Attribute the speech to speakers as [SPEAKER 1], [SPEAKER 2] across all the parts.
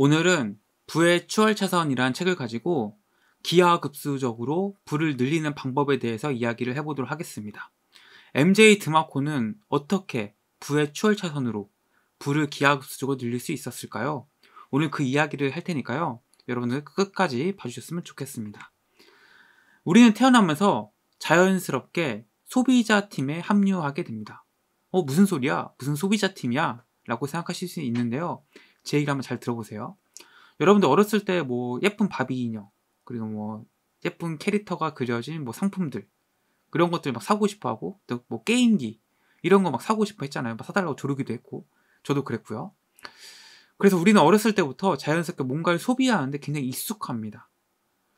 [SPEAKER 1] 오늘은 부의 추월 차선이라는 책을 가지고 기하급수적으로 부를 늘리는 방법에 대해서 이야기를 해보도록 하겠습니다. MJ 드마코는 어떻게 부의 추월 차선으로 부를 기하급수적으로 늘릴 수 있었을까요? 오늘 그 이야기를 할 테니까요. 여러분들 끝까지 봐주셨으면 좋겠습니다. 우리는 태어나면서 자연스럽게 소비자 팀에 합류하게 됩니다. 어, 무슨 소리야? 무슨 소비자 팀이야? 라고 생각하실 수 있는데요. 제 얘기를 한번 잘 들어보세요. 여러분들 어렸을 때 뭐 예쁜 바비 인형, 그리고 뭐 예쁜 캐릭터가 그려진 뭐 상품들, 그런 것들 막 사고 싶어 하고, 또 뭐 게임기, 이런 거 막 사고 싶어 했잖아요. 막 사달라고 조르기도 했고, 저도 그랬고요. 그래서 우리는 어렸을 때부터 자연스럽게 뭔가를 소비하는데 굉장히 익숙합니다.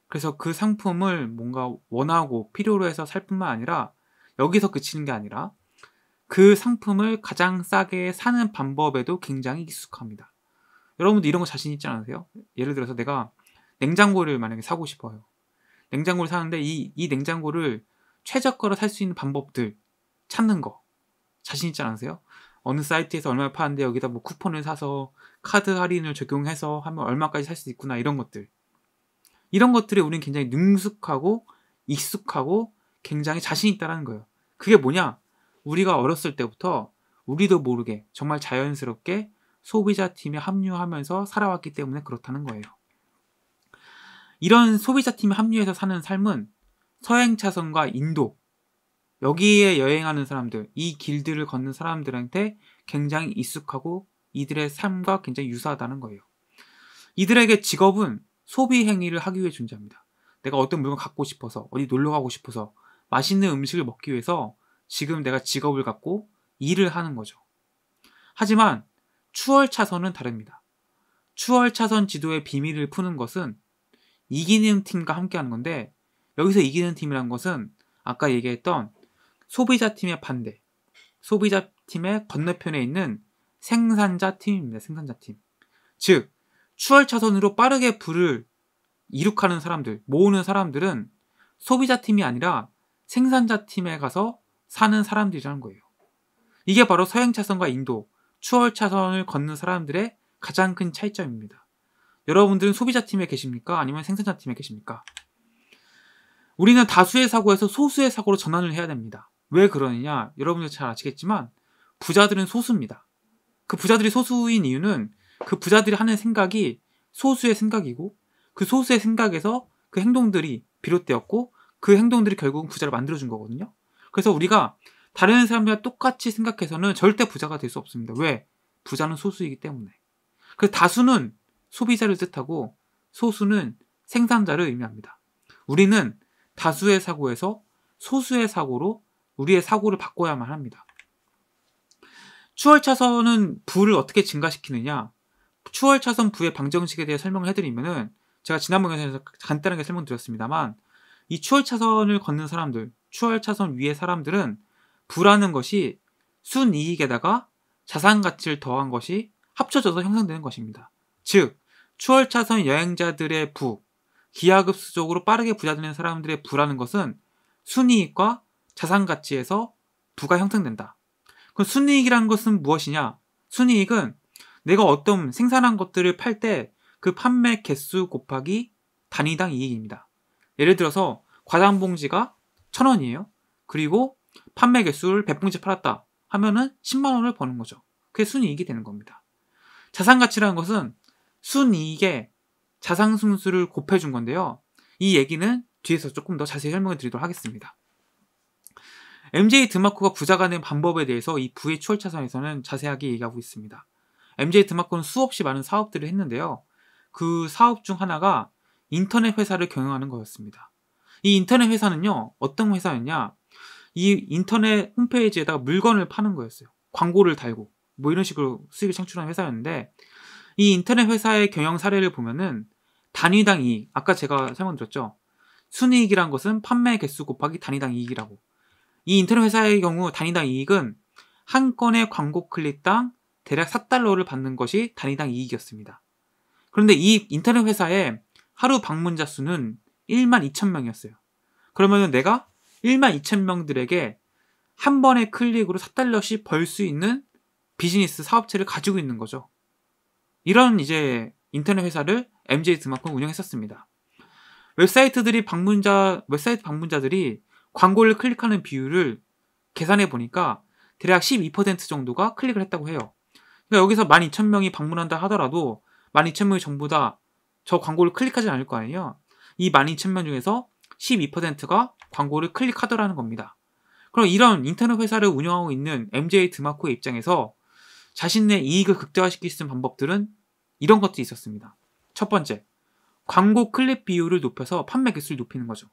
[SPEAKER 1] 그래서 그 상품을 뭔가 원하고 필요로 해서 살 뿐만 아니라 여기서 그치는 게 아니라 그 상품을 가장 싸게 사는 방법에도 굉장히 익숙합니다. 여러분도 이런 거 자신 있지 않으세요? 예를 들어서 내가 냉장고를 만약에 사고 싶어요. 냉장고를 사는데 이, 이 냉장고를 최저가로 살 수 있는 방법들 찾는 거 자신 있지 않으세요? 어느 사이트에서 얼마 를 파는데 여기다 뭐 쿠폰을 사서 카드 할인을 적용해서 하면 얼마까지 살 수 있구나 이런 것들 이런 것들에 우리는 굉장히 능숙하고 익숙하고 굉장히 자신 있다라는 거예요. 그게 뭐냐? 우리가 어렸을 때부터 우리도 모르게 정말 자연스럽게 소비자 팀에 합류하면서 살아왔기 때문에 그렇다는 거예요. 이런 소비자 팀에 합류해서 사는 삶은 서행 차선과 인도 여기에 여행하는 사람들, 이 길들을 걷는 사람들한테 굉장히 익숙하고 이들의 삶과 굉장히 유사하다는 거예요. 이들에게 직업은 소비 행위를 하기 위해 존재합니다. 내가 어떤 물건 갖고 싶어서, 어디 놀러 가고 싶어서, 맛있는 음식을 먹기 위해서 지금 내가 직업을 갖고 일을 하는 거죠. 하지만 추월 차선은 다릅니다. 추월 차선 지도의 비밀을 푸는 것은 이기는 팀과 함께 하는 건데 여기서 이기는 팀이란 것은 아까 얘기했던 소비자 팀의 반대, 소비자 팀의 건너편에 있는 생산자 팀입니다. 생산자 팀. 즉, 추월 차선으로 빠르게 불을 이룩하는 사람들, 모으는 사람들은 소비자 팀이 아니라 생산자 팀에 가서 사는 사람들이라는 거예요. 이게 바로 서행 차선과 인도, 추월 차선을 걷는 사람들의 가장 큰 차이점입니다. 여러분들은 소비자 팀에 계십니까? 아니면 생산자 팀에 계십니까? 우리는 다수의 사고에서 소수의 사고로 전환을 해야 됩니다. 왜 그러느냐? 여러분들 잘 아시겠지만 부자들은 소수입니다. 그 부자들이 소수인 이유는 그 부자들이 하는 생각이 소수의 생각이고 그 소수의 생각에서 그 행동들이 비롯되었고 그 행동들이 결국은 부자를 만들어준 거거든요. 그래서 우리가 다른 사람들과 똑같이 생각해서는 절대 부자가 될 수 없습니다. 왜? 부자는 소수이기 때문에. 그 다수는 소비자를 뜻하고 소수는 생산자를 의미합니다. 우리는 다수의 사고에서 소수의 사고로 우리의 사고를 바꿔야만 합니다. 추월차선은 부를 어떻게 증가시키느냐? 추월차선 부의 방정식에 대해 설명을 해드리면은 제가 지난번 영상에서 간단하게 설명드렸습니다만 이 추월차선을 걷는 사람들, 추월차선 위의 사람들은 부라는 것이 순이익에다가 자산 가치를 더한 것이 합쳐져서 형성되는 것입니다. 즉, 추월차선 여행자들의 부, 기하급수적으로 빠르게 부자되는 사람들의 부라는 것은 순이익과 자산 가치에서 부가 형성된다. 그럼 순이익이란 것은 무엇이냐? 순이익은 내가 어떤 생산한 것들을 팔 때 그 판매 개수 곱하기 단위당 이익입니다. 예를 들어서 과장 봉지가 천원이에요 그리고 판매 개수를 100봉지 팔았다 하면은 10만 원을 버는 거죠. 그게 순이익이 되는 겁니다. 자산 가치라는 것은 순이익에 자산 순수를 곱해 준 건데요. 이 얘기는 뒤에서 조금 더 자세히 설명을 드리도록 하겠습니다. MJ 드마코가 부자가 된 방법에 대해서 이 부의 추월차선에서는 자세하게 얘기하고 있습니다. MJ 드마코는 수없이 많은 사업들을 했는데요. 그 사업 중 하나가 인터넷 회사를 경영하는 거였습니다. 이 인터넷 회사는요, 어떤 회사였냐? 이 인터넷 홈페이지에다가 물건을 파는 거였어요. 광고를 달고 뭐 이런 식으로 수익을 창출하는 회사였는데 이 인터넷 회사의 경영 사례를 보면은 단위당 이익 아까 제가 설명드렸죠. 순이익이란 것은 판매 개수 곱하기 단위당 이익이라고. 이 인터넷 회사의 경우 단위당 이익은 한 건의 광고 클릭당 대략 4달러를 받는 것이 단위당 이익이었습니다. 그런데 이 인터넷 회사의 하루 방문자 수는 1만 2천 명이었어요. 그러면 내가 1만 2천 명들에게 한 번의 클릭으로 4달러씩 벌 수 있는 비즈니스 사업체를 가지고 있는 거죠. 이런 이제 인터넷 회사를 MJ 드마콘 운영했었습니다. 웹사이트들이 방문자 웹사이트 방문자들이 광고를 클릭하는 비율을 계산해 보니까 대략 12% 정도가 클릭을 했다고 해요. 그러니까 여기서 12,000명이 방문한다 하더라도 12,000명이 전부 다 저 광고를 클릭하지 않을 거 아니에요. 이 12,000명 중에서 12%가 광고를 클릭하더라는 겁니다. 그럼 이런 인터넷 회사를 운영하고 있는 MJ 드마코의 입장에서 자신의 이익을 극대화시킬 수 있는 방법들은 이런 것도 있었습니다. 첫 번째, 광고 클릭 비율을 높여서 판매 개수를 높이는 거죠.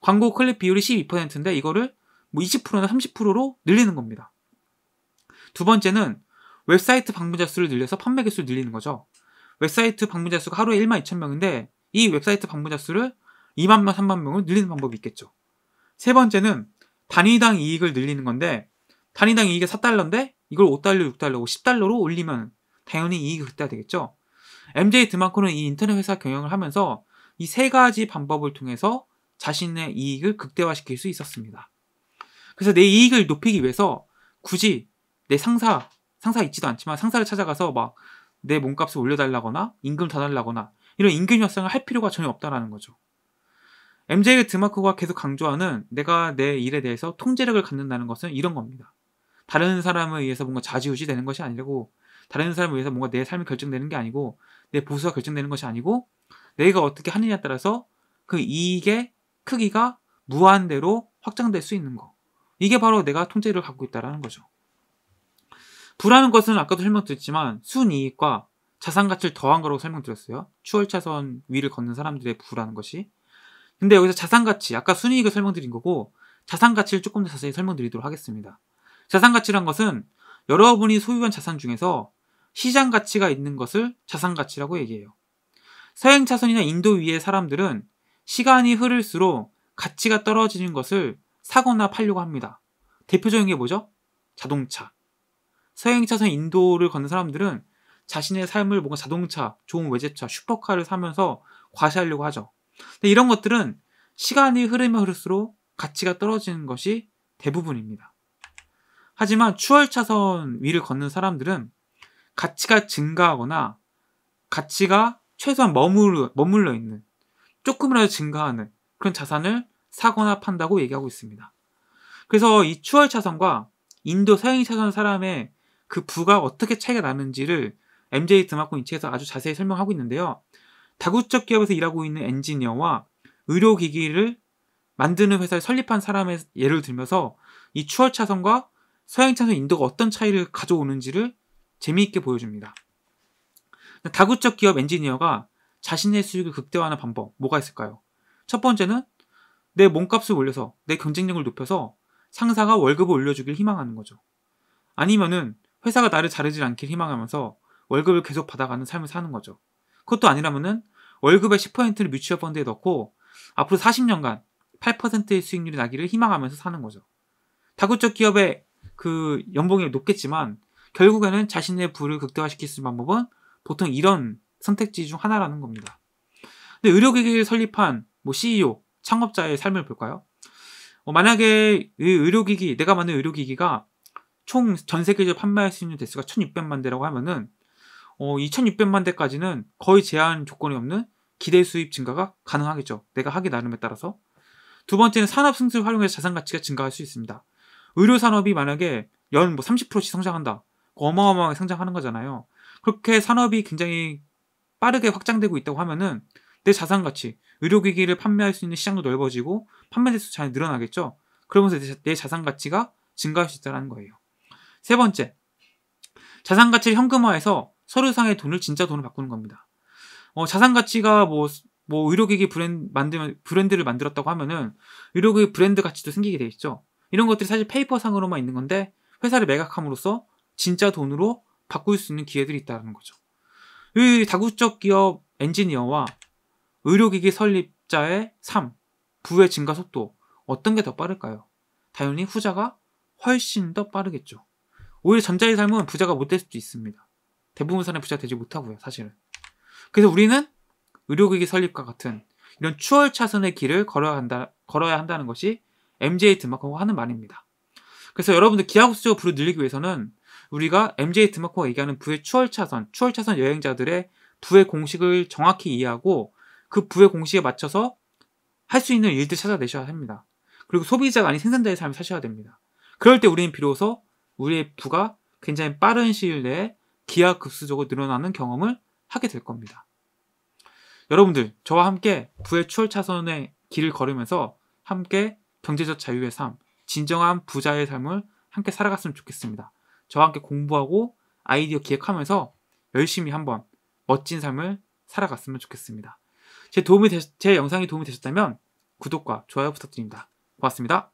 [SPEAKER 1] 광고 클릭 비율이 12%인데 이거를 뭐 20%나 30%로 늘리는 겁니다. 두 번째는 웹사이트 방문자 수를 늘려서 판매 개수를 늘리는 거죠. 웹사이트 방문자 수가 하루에 1만 2천 명인데 이 웹사이트 방문자 수를 2만 명, 3만 명을 늘리는 방법이 있겠죠. 세 번째는 단위당 이익을 늘리는 건데 단위당 이익이 4달러인데 이걸 5달러, 6달러, 10달러로 올리면 당연히 이익이 그때가 되겠죠. MJ 드마코는 이 인터넷 회사 경영을 하면서 이 세 가지 방법을 통해서 자신의 이익을 극대화시킬 수 있었습니다. 그래서 내 이익을 높이기 위해서 굳이 내 상사, 상사 있지도 않지만 상사를 찾아가서 막 내 몸값을 올려달라거나 임금 더 달라거나 이런 임금 협상을 할 필요가 전혀 없다라는 거죠. MJ 의 드마크가 계속 강조하는 내가 내 일에 대해서 통제력을 갖는다는 것은 이런 겁니다. 다른 사람에 의해서 뭔가 좌지우지 되는 것이 아니고 다른 사람에 의해서 뭔가 내 삶이 결정되는 게 아니고 내 보수가 결정되는 것이 아니고 내가 어떻게 하느냐에 따라서 그 이익의 크기가 무한대로 확장될 수 있는 거. 이게 바로 내가 통제력을 갖고 있다라는 거죠. 부라는 것은 아까도 설명드렸지만 순이익과 자산 가치를 더한 거라고 설명드렸어요. 추월차선 위를 걷는 사람들의 부라는 것이 근데 여기서 자산가치, 아까 순이익을 설명드린 거고 자산가치를 조금 더 자세히 설명드리도록 하겠습니다. 자산가치란 것은 여러분이 소유한 자산 중에서 시장 가치가 있는 것을 자산 가치라고 얘기해요. 서행 차선이나 인도 위의 사람들은 시간이 흐를수록 가치가 떨어지는 것을 사거나 팔려고 합니다. 대표적인 게 뭐죠? 자동차. 서행 차선 인도를 걷는 사람들은 자신의 삶을 뭔가 자동차, 좋은 외제차, 슈퍼카를 사면서 과시하려고 하죠. 이런 것들은 시간이 흐르면 흐를수록 가치가 떨어지는 것이 대부분입니다. 하지만 추월차선 위를 걷는 사람들은 가치가 증가하거나 가치가 최소한 머물, 머물러 있는 조금이라도 증가하는 그런 자산을 사거나 판다고 얘기하고 있습니다. 그래서 이 추월차선과 인도 서행차선 사람의 그 부가 어떻게 차이가 나는지를 MJ 드마코 인치에서 아주 자세히 설명하고 있는데요. 다국적 기업에서 일하고 있는 엔지니어와 의료기기를 만드는 회사를 설립한 사람의 예를 들면서 이 추월 차선과 서양 차선 인도가 어떤 차이를 가져오는지를 재미있게 보여줍니다. 다국적 기업 엔지니어가 자신의 수익을 극대화하는 방법 뭐가 있을까요? 첫 번째는 내 몸값을 올려서 내 경쟁력을 높여서 상사가 월급을 올려주길 희망하는 거죠. 아니면은 회사가 나를 자르질 않길 희망하면서 월급을 계속 받아가는 삶을 사는 거죠. 그것도 아니라면은 월급의 10%를 뮤추얼 펀드에 넣고 앞으로 40년간 8%의 수익률이 나기를 희망하면서 사는 거죠. 다국적 기업의 그 연봉이 높겠지만 결국에는 자신의 부를 극대화시킬 수 있는 방법은 보통 이런 선택지 중 하나라는 겁니다. 근데 의료기기를 설립한 뭐 CEO, 창업자의 삶을 볼까요? 어, 만약에 의료기기, 내가 만든 의료기기가 총 전 세계적으로 판매할 수 있는 대수가 1600만 대라고 하면은 어, 2600만 대까지는 거의 제한 조건이 없는 기대 수입 증가가 가능하겠죠. 내가 하기 나름에 따라서. 두 번째는 산업 승수 활용해서 자산 가치가 증가할 수 있습니다. 의료 산업이 만약에 연 뭐 30%씩 성장한다. 어마어마하게 성장하는 거잖아요. 그렇게 산업이 굉장히 빠르게 확장되고 있다고 하면은 내 자산 가치, 의료기기를 판매할 수 있는 시장도 넓어지고 판매 대수 잘 늘어나겠죠. 그러면서 내 자산 가치가 증가할 수 있다는 거예요. 세 번째, 자산 가치를 현금화해서 서류상의 돈을 진짜 돈을 바꾸는 겁니다. 어, 자산 가치가 뭐 뭐 의료기기 브랜드 만들면 브랜드를 만들었다고 하면은 의료기기 브랜드 가치도 생기게 돼 있죠. 이런 것들이 사실 페이퍼 상으로만 있는 건데 회사를 매각함으로써 진짜 돈으로 바꿀 수 있는 기회들이 있다는 거죠. 이 다국적 기업 엔지니어와 의료기기 설립자의 삶, 부의 증가 속도 어떤 게 더 빠를까요? 당연히 후자가 훨씬 더 빠르겠죠. 오히려 전자의 삶은 부자가 못 될 수도 있습니다. 대부분 사람이 부자 가 되지 못하고요, 사실은. 그래서 우리는 의료기기 설립과 같은 이런 추월 차선의 길을 걸어야, 한다, 걸어야 한다는 것이 MJ 드마커가 하는 말입니다. 그래서 여러분들 기하급 수적으로 부를 늘리기 위해서는 우리가 MJ 드마커가 얘기하는 부의 추월 차선, 추월 차선 여행자들의 부의 공식을 정확히 이해하고 그 부의 공식에 맞춰서 할 수 있는 일들 찾아내셔야 합니다. 그리고 소비자가 아닌 생산자의 삶을 사셔야 됩니다. 그럴 때 우리는 비로소 우리의 부가 굉장히 빠른 시일 내에 기하급수적으로 늘어나는 경험을 하게 될 겁니다. 여러분들 저와 함께 부의 추월 차선의 길을 걸으면서 함께 경제적 자유의 삶, 진정한 부자의 삶을 함께 살아갔으면 좋겠습니다. 저와 함께 공부하고 아이디어 기획하면서 열심히 한번 멋진 삶을 살아갔으면 좋겠습니다. 제 도움이 되, 제 영상이 도움이 되셨다면 구독과 좋아요 부탁드립니다. 고맙습니다.